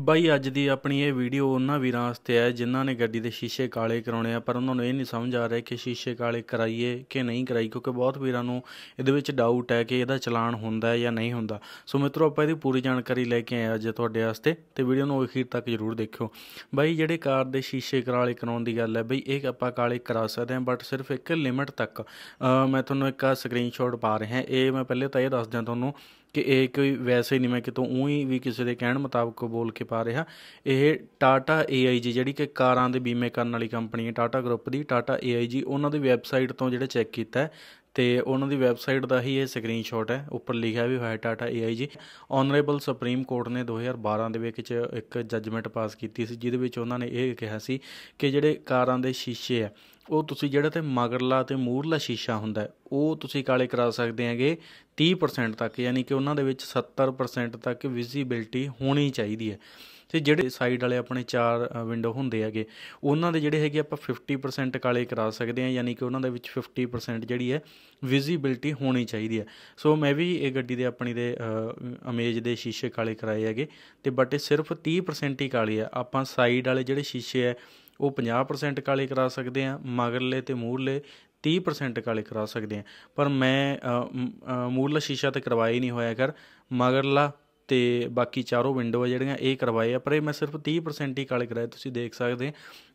ਬਾਈ ਅੱਜ ਦੀ ਆਪਣੀ ਇਹ ਵੀਡੀਓ ਉਹਨਾਂ ਵੀਰਾਂ ਵਾਸਤੇ ਹੈ ਜਿਨ੍ਹਾਂ ਨੇ ਗੱਡੀ ਦੇ ਸ਼ੀਸ਼ੇ ਕਾਲੇ ਕਰਾਉਣੇ ਆ ਪਰ ਉਹਨਾਂ ਨੂੰ ਇਹ ਨਹੀਂ ਸਮਝ ਆ ਰਿਹਾ ਕਿ ਸ਼ੀਸ਼ੇ ਕਾਲੇ ਕਰਾਈਏ ਕਿ ਨਹੀਂ ਕਰਾਈ ਕਿਉਂਕਿ ਬਹੁਤ ਵੀਰਾਂ ਨੂੰ ਇਹਦੇ ਵਿੱਚ ਡਾਊਟ ਹੈ ਕਿ ਇਹਦਾ ਚਲਾਨ ਹੁੰਦਾ ਹੈ ਜਾਂ ਨਹੀਂ ਹੁੰਦਾ ਸੋ ਮਿੱਤਰੋ ਆਪਾਂ ਇਹਦੀ ਪੂਰੀ ਜਾਣਕਾਰੀ ਲੈ ਕੇ ਆਏ ਅੱਜ ਤੁਹਾਡੇ ਵਾਸਤੇ ਤੇ ਵੀਡੀਓ ਨੂੰ ਅਖੀਰ ਤੱਕ ਜ਼ਰੂਰ ਦੇਖਿਓ ਬਾਈ ਜਿਹੜੇ ਕਾਰ ਦੇ ਸ਼ੀਸ਼ੇ ਕਾਲੇ ਕਰਾਉਣ ਦੀ ਗੱਲ ਹੈ ਬਈ ਇਹ ਆਪਾਂ ਕਾਲੇ ਕਰਾ ਸਕਦੇ ਹਾਂ ਬਟ ਸਿਰਫ ਇੱਕ ਲਿਮਟ ਤੱਕ ਮੈਂ ਤੁਹਾਨੂੰ ਇੱਕ ਸਕਰੀਨਸ਼ਾਟ ਪਾ ਰਿਹਾ ਇਹ ਮੈਂ ਪਹਿਲੇ ਤਾਂ ਇਹ ਦੱਸ ਦਿਆਂ ਤੁਹਾਨੂੰ ਕਿ ਇਹ ਕੋਈ ਵੈਸੇ ਨਹੀਂ ਮੈਂ ਕਿਤੋਂ ਉਹੀ ਵੀ ਕਿਸੇ ਦੇ ਕਹਿਣ ਮੁਤਾਬਕ ਬੋਲ ਕੇ ਪਾ ਰਿਹਾ ਇਹ ਟਾਟਾ AIG ਜਿਹੜੀ ਕਿ ਕਾਰਾਂ ਦੇ ਬੀਮੇ ਕਰਨ ਵਾਲੀ ਕੰਪਨੀ ਹੈ ਟਾਟਾ ਗਰੁੱਪ ਦੀ ਟਾਟਾ AIG ਉਹਨਾਂ ਦੀ ਵੈਬਸਾਈਟ ਤੋਂ ਜਿਹੜਾ ਚੈੱਕ ਕੀਤਾ ਤੇ ਉਹਨਾਂ ਦੀ ਵੈਬਸਾਈਟ ਦਾ ਹੀ ਇਹ ਸਕਰੀਨਸ਼ਾਟ ਹੈ ਉੱਪਰ ਲਿਖਿਆ ਵੀ ਹੋਇਆ Tata AIG honourable supreme court ਨੇ 2012 ਦੇ ਵਿੱਚ ਇੱਕ ਜੱਜਮੈਂਟ ਪਾਸ ਕੀਤੀ ਸੀ ਜਿਹਦੇ ਵਿੱਚ ਉਹਨਾਂ ਨੇ ਇਹ ਕਿਹਾ ਸੀ ਕਿ ਜਿਹੜੇ ਕਾਰਾਂ ਦੇ ਸ਼ੀਸ਼ੇ ਆ ਉਹ ਤੁਸੀਂ ਜਿਹੜਾ ਤੇ ਮਗਰਲਾ ਤੇ ਮੂਰਲਾ ਸ਼ੀਸ਼ਾ ਹੁੰਦਾ ਉਹ ਤੁਸੀਂ ਕਾਲੇ ਕਰਾ ਸਕਦੇ ਹੈਗੇ 30% ਤੱਕ ਯਾਨੀ ਕਿ ਉਹਨਾਂ ਦੇ ਵਿੱਚ 70% ਤੱਕ ਵਿਜ਼ਿਬਿਲਟੀ ਹੋਣੀ ਚਾਹੀਦੀ ਹੈ ਤੇ ਜਿਹੜੇ ਸਾਈਡ ਵਾਲੇ ਆਪਣੇ ਚਾਰ ਵਿੰਡੋ ਹੁੰਦੇ ਹੈਗੇ ਉਹਨਾਂ ਦੇ ਜਿਹੜੇ ਹੈਗੇ ਆਪਾਂ 50% ਕਾਲੇ ਕਰਾ ਸਕਦੇ ਆ ਯਾਨੀ ਕਿ ਉਹਨਾਂ ਦੇ ਵਿੱਚ 50% ਜਿਹੜੀ ਹੈ ਵਿਜ਼ਿਬਿਲਟੀ ਹੋਣੀ ਚਾਹੀਦੀ ਹੈ ਸੋ ਮੈਂ ਵੀ ਇਹ ਗੱਡੀ ਦੇ ਆਪਣੀ ਦੇ ਅਮੇਜ ਦੇ ਸ਼ੀਸ਼ੇ ਕਾਲੇ ਕਰਾਏ ਹੈਗੇ ਤੇ ਬਟ ਇਹ ਸਿਰਫ 30% ਹੀ ਕਾਲੇ ਆ ਆਪਾਂ ਸਾਈਡ ਵਾਲੇ ਜਿਹੜੇ ਸ਼ੀਸ਼ੇ ਆ ਉਹ 50% ਕਾਲੇ ਕਰਾ ਸਕਦੇ ਆ ਮਗਰਲੇ ਤੇ ਮੂਹਰਲੇ 30% ਕਾਲੇ ਕਰਾ ਸਕਦੇ ਆ ਪਰ ਮੈਂ ਮੂਰਲਾ ਸ਼ੀਸ਼ਾ ਤੇ ਕਰਵਾਇਆ ਹੀ ਨਹੀਂ ਹੋਇਆ ਕਰ ਮਗਰਲਾ ਤੇ ਬਾਕੀ ਚਾਰੋਂ ਵਿੰਡੋ ਆ ਜਿਹੜੀਆਂ ਇਹ ਕਰਵਾਏ ਆ ਪਰ ਇਹ ਮੈਂ ਸਿਰਫ 30% ਹੀ ਕਾਲੇ ਕਰਾਏ ਤੁਸੀਂ ਦੇਖ ਸਕਦੇ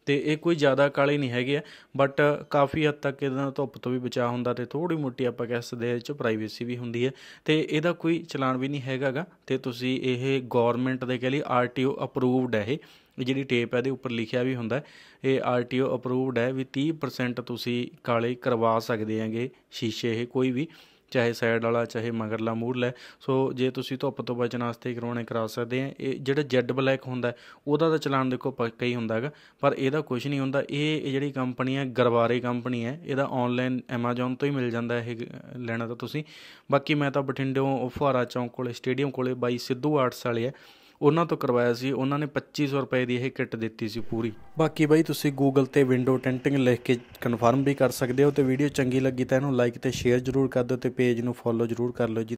ਤੇ ਇਹ ਕੋਈ ਜ਼ਿਆਦਾ ਕਾਲੇ ਨਹੀਂ ਹੈਗੇ ਬਟ ਕਾਫੀ ਹੱਦ ਤੱਕ ਇਹਦਾ ਧੁੱਪ ਤੋਂ ਵੀ ਬਚਾ ਹੁੰਦਾ ਤੇ ਥੋੜੀ ਮੋਟੀ ਆਪਾਂ ਕਹਿ ਸਕਦੇ ਇਹ ਚ ਪ੍ਰਾਈਵੇਸੀ ਵੀ ਹੁੰਦੀ ਹੈ ਤੇ ਇਹਦਾ ਕੋਈ ਚਲਾਨ ਵੀ ਨਹੀਂ ਹੈਗਾਗਾ ਤੇ ਤੁਸੀਂ ਇਹ ਗਵਰਨਮੈਂਟ ਦੇ ਕਹਿ ਲਈ ਆਰਟੀਓ ਅਪਰੂਵਡ ਹੈ ਇਹ ਜਿਹੜੀ ਟੇਪ ਹੈ ਦੇ ਉੱਪਰ ਲਿਖਿਆ ਵੀ ਹੁੰਦਾ ਇਹ ਆਰਟੀਓ ਅਪਰੂਵਡ ਹੈ ਵੀ 30% ਤੁਸੀਂ ਕਾਲੇ ਕਰਵਾ ਸਕਦੇ ਹੈਗੇ ਸ਼ੀਸ਼ੇ ਇਹ ਕੋਈ ਵੀ ਚਾਹੇ ਸਾਈਡ ਵਾਲਾ ਚਾਹੇ ਮਗਰਲਾ ਮੂਰਲ ਸੋ ਜੇ ਤੁਸੀਂ ਧੁੱਪ ਤੋਂ ਬਚਣ ਵਾਸਤੇ ਕਰਾਉਣੇ ਕਰਾ ਸਕਦੇ ਆ ਇਹ ਜਿਹੜਾ ਜੈਡ ਬਲੈਕ ਹੁੰਦਾ ਉਹਦਾ ਤਾਂ ਚਲਾਨ ਦੇਖੋ ਪੱਕਾ ਹੀ ਹੁੰਦਾਗਾ ਪਰ ਇਹਦਾ ਕੁਝ ਨਹੀਂ ਹੁੰਦਾ ਇਹ ਜਿਹੜੀ ਕੰਪਨੀ ਹੈ ਗਰਵਾਰੇ ਕੰਪਨੀ ਹੈ ਇਹਦਾ ਆਨਲਾਈਨ Amazon ਤੋਂ ਹੀ ਮਿਲ ਜਾਂਦਾ ਇਹ ਲੈਣਾ ਤਾਂ ਤੁਸੀਂ ਬਾਕੀ ਮੈਂ ਤਾਂ ਬਠਿੰਡਿਓਂ ਫੁਹਾਰਾ ਚੌਂਕ ਕੋਲੇ ਸਟੇਡੀਅਮ ਕੋਲੇ ਬਾਈ ਸਿੱਧੂ ਆਰਟਸ ਵਾਲੇ ਆ ਉਹਨਾਂ ਤੋਂ ਕਰਵਾਇਆ ਸੀ ਉਹਨਾਂ ਨੇ 2500 ਰੁਪਏ ਦੀ ਇਹ ਕਿੱਟ ਦਿੱਤੀ ਸੀ ਪੂਰੀ ਬਾਕੀ ਬਾਈ ਤੁਸੀਂ ਗੂਗਲ ਤੇ ਵਿੰਡੋ ਟੈਂਟਿੰਗ ਲਿਖ ਕੇ ਕਨਫਰਮ ਵੀ ਕਰ ਸਕਦੇ ਹੋ ਤੇ ਵੀਡੀਓ ਚੰਗੀ ਲੱਗੀ ਤਾਂ ਇਹਨੂੰ ਲਾਈਕ ਤੇ ਸ਼ੇਅਰ ਜ਼ਰੂਰ ਕਰ ਦਿਓ ਤੇ ਪੇਜ ਨੂੰ ਫੋਲੋ ਜ਼ਰੂਰ ਕਰ ਲਓ ਜੀ